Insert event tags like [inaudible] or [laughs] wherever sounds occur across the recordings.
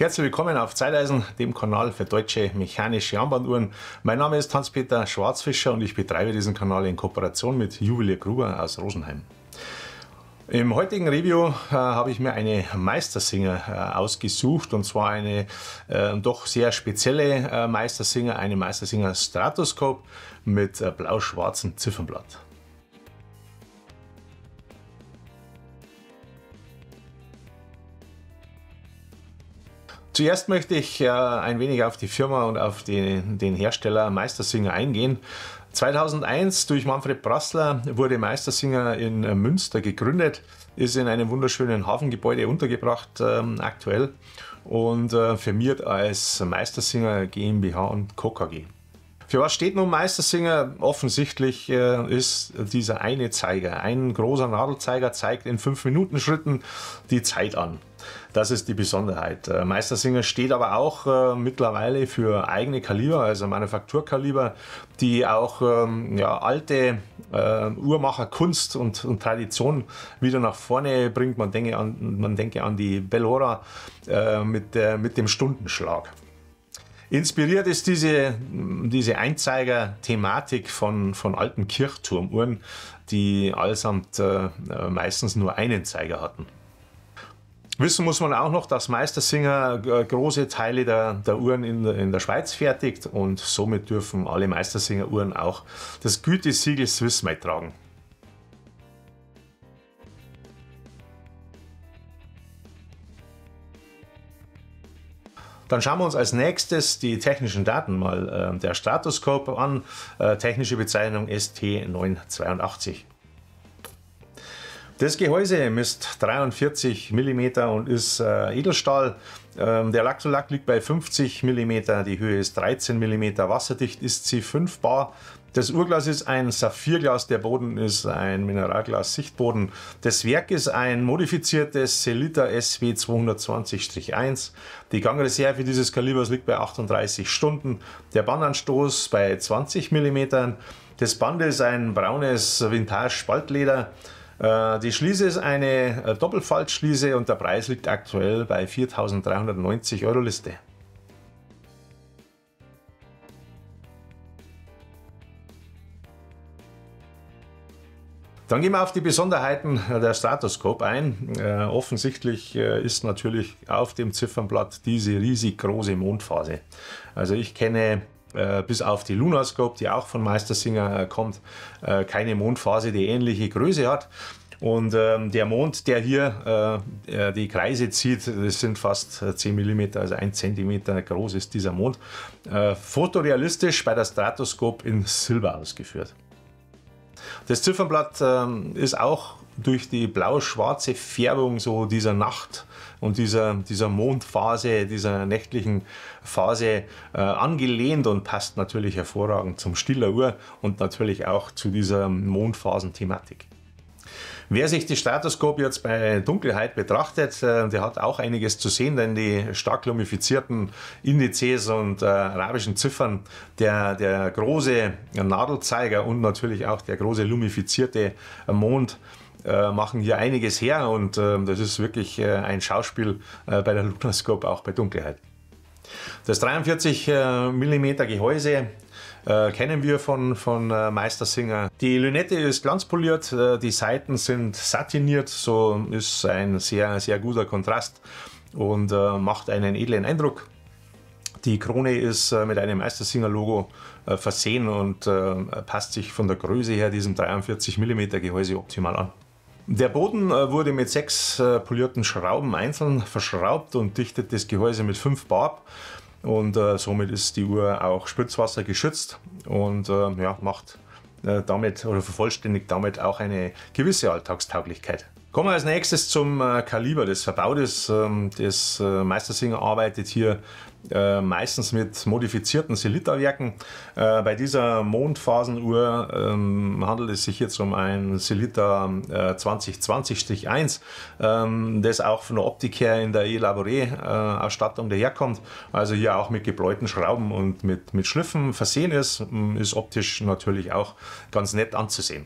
Herzlich willkommen auf Zeitreisen, dem Kanal für deutsche mechanische Armbanduhren. Mein Name ist Hans-Peter Schwarzfischer und ich betreibe diesen Kanal in Kooperation mit Juwelier Gruber aus Rosenheim. Im heutigen Review äh, habe ich mir eine Meistersinger äh, ausgesucht und zwar eine äh, doch sehr spezielle äh, Meistersinger, eine Meistersinger Stratoscope mit äh, blau-schwarzem Ziffernblatt. Zuerst möchte ich äh, ein wenig auf die Firma und auf die, den Hersteller Meistersinger eingehen. 2001 durch Manfred Brassler wurde Meistersinger in Münster gegründet, ist in einem wunderschönen Hafengebäude untergebracht ähm, aktuell und äh, firmiert als Meistersinger GmbH und Co. KG. Für was steht nun Meistersinger? Offensichtlich äh, ist dieser eine Zeiger. Ein großer Nadelzeiger zeigt in 5-Minuten-Schritten die Zeit an. Das ist die Besonderheit. Äh, Meistersinger steht aber auch äh, mittlerweile für eigene Kaliber, also Manufakturkaliber, die auch ähm, ja, alte äh, Uhrmacherkunst und, und, Tradition wieder nach vorne bringt. Man denke an, man denke an die Bellora äh, mit, der, mit dem Stundenschlag. Inspiriert ist diese, diese Einzeiger-Thematik von, von alten Kirchturmuhren, die allesamt äh, äh, meistens nur einen Zeiger hatten. Wissen muss man auch noch, dass Meistersinger äh, große Teile der, der Uhren in der, in der Schweiz fertigt und somit dürfen alle Meistersinger-Uhren auch das Gütesiegel Swiss Swissmade tragen. Dann schauen wir uns als nächstes die technischen Daten mal äh, der Stratoscope an. Äh, technische Bezeichnung ST982. Das Gehäuse misst 43 mm und ist äh, Edelstahl. Ähm, der Laxolack liegt bei 50 mm, die Höhe ist 13 mm, wasserdicht ist sie 5 bar. Das Urglas ist ein Saphirglas, der Boden ist ein Mineralglas-Sichtboden. Das Werk ist ein modifiziertes Selita SW 220-1. Die Gangreserve dieses Kalibers liegt bei 38 Stunden. Der Bandanstoß bei 20 mm. Das Band ist ein braunes Vintage-Spaltleder. Äh, die Schließe ist eine äh, Doppelfaltschließe und der Preis liegt aktuell bei 4.390 Euro Liste. Dann gehen wir auf die Besonderheiten der Stratoscope ein. Äh, offensichtlich äh, ist natürlich auf dem Ziffernblatt diese riesig große Mondphase. Also ich kenne äh, bis auf die Lunascope, die auch von Meistersinger äh, kommt, äh, keine Mondphase, die ähnliche Größe hat. Und ähm, der Mond, der hier äh, äh die Kreise zieht, das sind fast 10 äh, mm, also 1 cm groß ist dieser Mond, äh, fotorealistisch bei der Stratoscope in Silber ausgeführt. Das Ziffernblatt äh, ist auch durch die blau-schwarze Färbung so dieser Nacht und dieser, dieser Mondphase, dieser nächtlichen Phase äh, angelehnt und passt natürlich hervorragend zum Stiller Uhr und natürlich auch zu dieser Mondphasenthematik. Wer sich das Statoskop jetzt bei Dunkelheit betrachtet, äh, der hat auch einiges zu sehen, denn die stark lumifizierten Indizes und äh, arabischen Ziffern, der, der große Nadelzeiger und natürlich auch der große lumifizierte Mond, äh, machen hier einiges her und äh, das ist wirklich äh, ein Schauspiel äh, bei der Lunascope, auch bei Dunkelheit. Das 43 äh, mm Gehäuse kennen wir von, von Meistersinger. Die Lünette ist glanzpoliert, die Seiten sind satiniert, so ist ein sehr, sehr guter Kontrast und macht einen edlen Eindruck. Die Krone ist mit einem Meistersinger-Logo versehen und passt sich von der Größe her diesem 43 mm Gehäuse optimal an. Der Boden äh, wurde mit sechs äh, polierten Schrauben einzeln verschraubt und dichtet das Gehäuse mit fünf Barb. Und äh, somit ist die Uhr auch Spritzwasser geschützt und äh, ja, macht äh, damit oder vervollständigt damit auch eine gewisse Alltagstauglichkeit. Kommen wir als nächstes zum äh, Kaliber des Verbautes. Ähm, das äh, Meistersinger arbeitet hier äh, meistens mit modifizierten Selita-Werken. Äh, bei dieser Mondphasenuhr ähm, handelt es sich jetzt um ein Selita 2020-1, äh, ähm, das auch von der Optik her in der elaboré laboré äh, ausstattung daherkommt. Also hier auch mit gebläuten Schrauben und mit, mit Schliffen versehen ist. Ist optisch natürlich auch ganz nett anzusehen.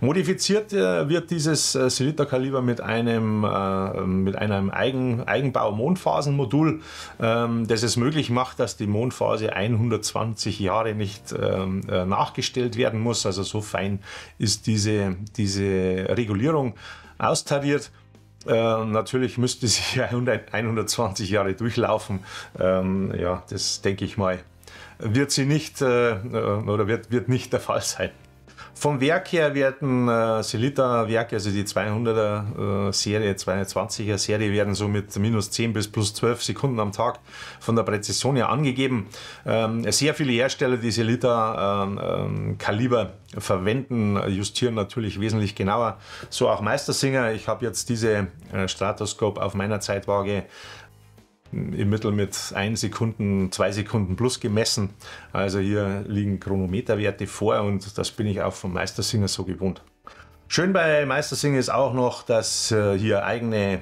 Modifiziert äh, wird dieses Silitter-Kaliber äh, mit einem, äh, mit einem Eigen, Eigenbau-Mondphasenmodul, ähm, das es möglich macht, dass die Mondphase 120 Jahre nicht ähm, nachgestellt werden muss. Also so fein ist diese, diese Regulierung austariert. Äh, natürlich müsste sie 120 [laughs] Jahre durchlaufen. Ähm, ja, das denke ich mal, wird sie nicht äh, oder wird, wird nicht der Fall sein. Vom Werk her werden äh, Selita-Werke, also die 200er-Serie, äh, 220er-Serie, werden so mit minus 10 bis plus 12 Sekunden am Tag von der Präzision her angegeben. Ähm, sehr viele Hersteller, die Selita-Kaliber ähm, ähm, verwenden, justieren natürlich wesentlich genauer. So auch Meistersinger. Ich habe jetzt diese äh, Stratoscope auf meiner Zeitwaage im Mittel mit 1 Sekunden, 2 Sekunden plus gemessen. Also hier liegen Chronometerwerte vor und das bin ich auch vom Meistersinger so gewohnt. Schön bei Meistersinger ist auch noch, dass äh, hier eigene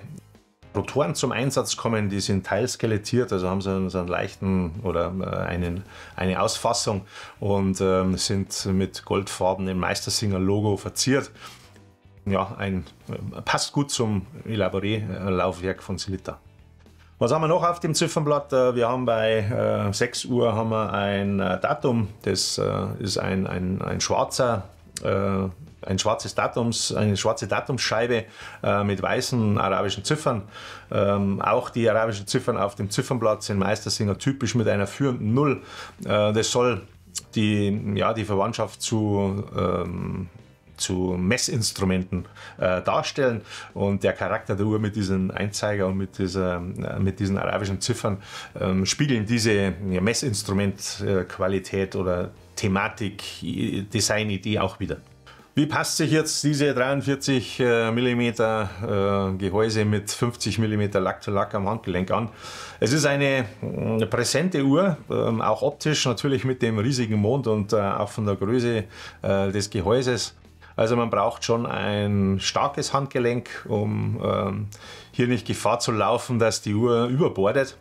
Rotoren zum Einsatz kommen, die sind teilskelettiert, also haben sie so einen leichten oder äh, einen, eine Ausfassung und ähm, sind mit goldfarbenem Meistersinger-Logo verziert. Ja, ein, äh, passt gut zum Elaboré-Laufwerk von Silitta. Was haben wir noch auf dem Ziffernblatt? Äh, wir haben bei äh, 6 Uhr haben wir ein äh, Datum, das äh, ist ein, ein, ein schwarzer ein schwarzes Datums, eine schwarze Datumsscheibe äh, mit weißen arabischen Ziffern. Ähm, auch die arabischen Ziffern auf dem Ziffernblatt sind Meistersinger typisch mit einer führenden Null. Äh, das soll die, ja, die Verwandtschaft zu ähm, zu Messinstrumenten äh, darstellen. Und der Charakter der Uhr mit diesen Einzeiger und mit, dieser, äh, mit diesen arabischen Ziffern ähm, spiegeln diese ja, Messinstrumentqualität äh, oder Thematik, Designidee auch wieder. Wie passt sich jetzt diese 43 äh, mm äh, Gehäuse mit 50 mm Lack-to-Lack am Handgelenk an? Es ist eine präsente Uhr, ähm, auch optisch natürlich mit dem riesigen Mond und auch von der Größe des Gehäuses. Also man braucht schon ein starkes Handgelenk, um ähm, hier nicht Gefahr zu laufen, dass die Uhr überbordet.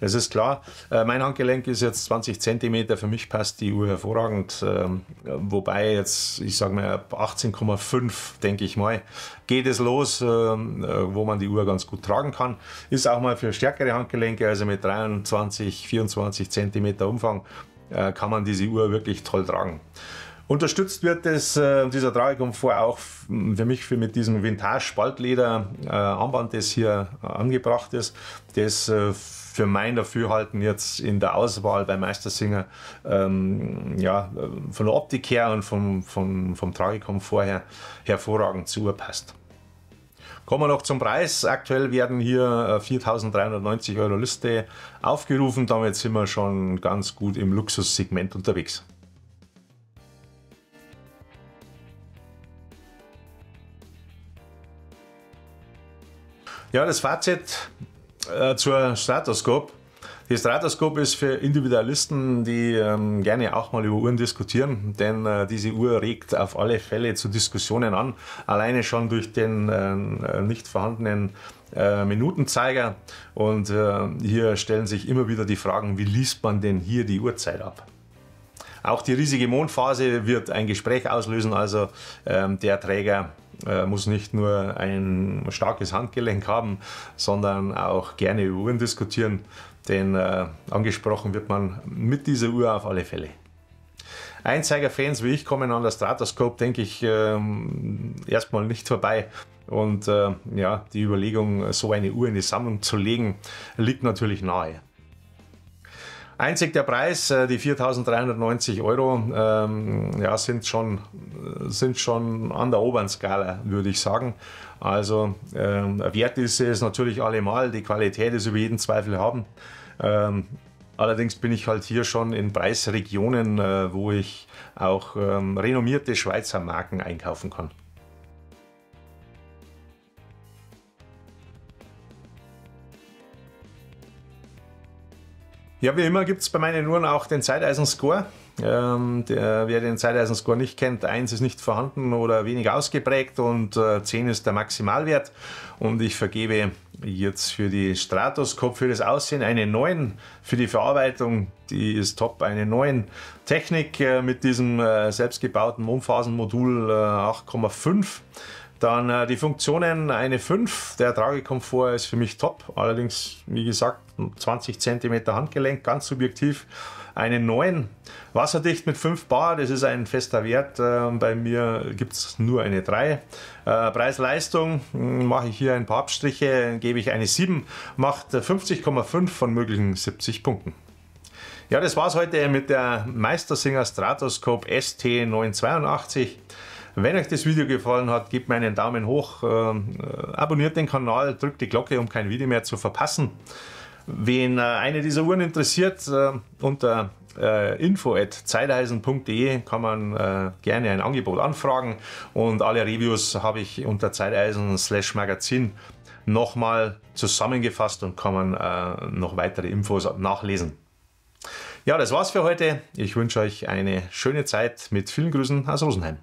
Das ist klar. Äh, mein Handgelenk ist jetzt 20 cm, für mich passt die Uhr hervorragend. Ähm, wobei jetzt, ich sage mal, ab 18,5, denke ich mal, geht es los, ähm, äh, wo man die Uhr ganz gut tragen kann. Ist auch mal für stärkere Handgelenke, also mit 23, 24 cm Umfang, äh, kann man diese Uhr wirklich toll tragen. Unterstützt wird das, äh, dieser Tragekomfort auch für mich für mit diesem Vintage-Spaltleder-Armband, äh, das hier äh, angebracht ist, das äh, für mein Dafürhalten jetzt in der Auswahl bei Meistersinger ähm, ja, von der Optik her und vom, vom, vom Tragekomfort her hervorragend zu passt. Kommen wir noch zum Preis. Aktuell werden hier 4.390 Euro Liste aufgerufen. Damit sind wir schon ganz gut im Luxussegment unterwegs. Ja, das Fazit äh, zur Stratoscope. Die Stratoscope ist für Individualisten, die ähm, gerne auch mal über Uhren diskutieren, denn äh, diese Uhr regt auf alle Fälle zu Diskussionen an. Alleine schon durch den äh, nicht vorhandenen äh, Minutenzeiger. Und äh, hier stellen sich immer wieder die Fragen, wie liest man denn hier die Uhrzeit ab? Auch die riesige Mondphase wird ein Gespräch auslösen, also ähm, der Träger äh, muss nicht nur ein starkes Handgelenk haben, sondern auch gerne über Uhren diskutieren, denn äh, angesprochen wird man mit dieser Uhr auf alle Fälle. Einzeigerfans wie ich kommen an das Stratoscope, denke ich, ähm, erstmal nicht vorbei. Und äh, ja, die Überlegung, so eine Uhr in die Sammlung zu legen, liegt natürlich nahe. Einzig der Preis, äh, die 4.390 Euro, ähm, ja, sind, schon, sind schon an der oberen Skala, würde ich sagen. Also ähm, wert ist es natürlich allemal, die Qualität ist über jeden Zweifel haben. Ähm, allerdings bin ich halt hier schon in Preisregionen, äh, wo ich auch ähm, renommierte Schweizer Marken einkaufen kann. Ja, wie immer gibt es bei meinen Uhren auch den Zeiteisen-Score. Ähm, der, wer den Zeiteisen-Score nicht kennt, 1 ist nicht vorhanden oder wenig ausgeprägt und äh, 10 ist der Maximalwert. Und ich vergebe jetzt für die Stratos Kopf für das Aussehen eine 9, für die Verarbeitung, die ist top, eine 9. Technik äh, mit diesem äh, selbstgebauten Mondphasenmodul äh, 8,5. Dann äh, die Funktionen eine 5. Der Tragekomfort ist für mich top. Allerdings, wie gesagt, 20 cm Handgelenk, ganz subjektiv. Eine 9. Wasserdicht mit 5 Bar, das ist ein fester Wert. Äh, bei mir gibt es nur eine 3. Äh, Preis-Leistung hm, mache ich hier ein paar Abstriche, gebe ich eine 7. Macht 50,5 von möglichen 70 Punkten. Ja, das war's heute mit der Meistersinger Stratoscope ST982. Wenn euch das Video gefallen hat, gebt mir einen Daumen hoch, äh, abonniert den Kanal, drückt die Glocke, um kein Video mehr zu verpassen. Wen äh, eine dieser Uhren interessiert, äh, unter info.zeiteisen.de kann man gerne ein Angebot anfragen und alle Reviews habe ich unter zeiteisen/magazin nochmal zusammengefasst und kann man noch weitere Infos nachlesen. Ja, das war's für heute. Ich wünsche euch eine schöne Zeit mit vielen Grüßen aus Rosenheim.